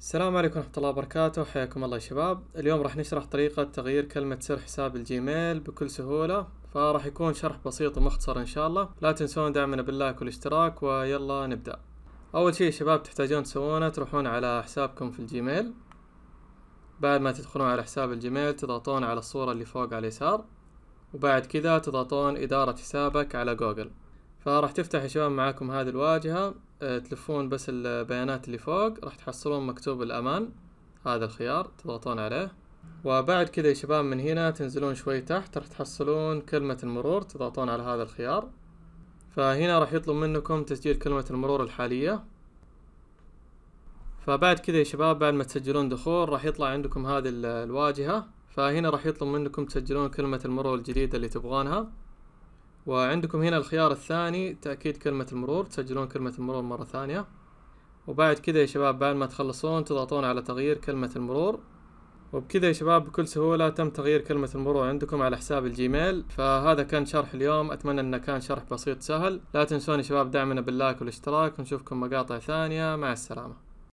السلام عليكم ورحمة الله وبركاته حياكم الله يا شباب اليوم راح نشرح طريقة تغيير كلمة سر حساب الجيميل بكل سهولة فراح يكون شرح بسيط ومختصر ان شاء الله لا تنسون دعمنا باللايك والاشتراك ويلا نبدأ اول شيء يا شباب تحتاجون تسوونه تروحون على حسابكم في الجيميل بعد ما تدخلون على حساب الجيميل تضغطون على الصورة اللي فوق على اليسار وبعد كذا تضغطون إدارة حسابك على جوجل فراح تفتح يا شباب معاكم هذه الواجهة آه، تلفون بس البيانات اللي فوق راح تحصلون مكتوب الأمان هذا الخيار تضغطون عليه وبعد كذا يا شباب من هنا تنزلون شوي تحت راح تحصلون كلمة المرور تضغطون على هذا الخيار فهنا راح يطلب منكم تسجيل كلمة المرور الحالية فبعد كذا يا شباب بعد ما تسجلون دخول راح يطلع عندكم هذه الواجهة فهنا راح يطلب منكم تسجلون كلمة المرور الجديدة اللي تبغونها وعندكم هنا الخيار الثاني تأكيد كلمة المرور تسجلون كلمة المرور مرة ثانية وبعد كذا يا شباب بعد ما تخلصون تضغطون على تغيير كلمة المرور وبكذا يا شباب بكل سهولة تم تغيير كلمة المرور عندكم على حساب الجيميل فهذا كان شرح اليوم أتمنى أنه كان شرح بسيط سهل لا تنسون يا شباب دعمنا باللايك والاشتراك ونشوفكم مقاطع ثانية مع السلامة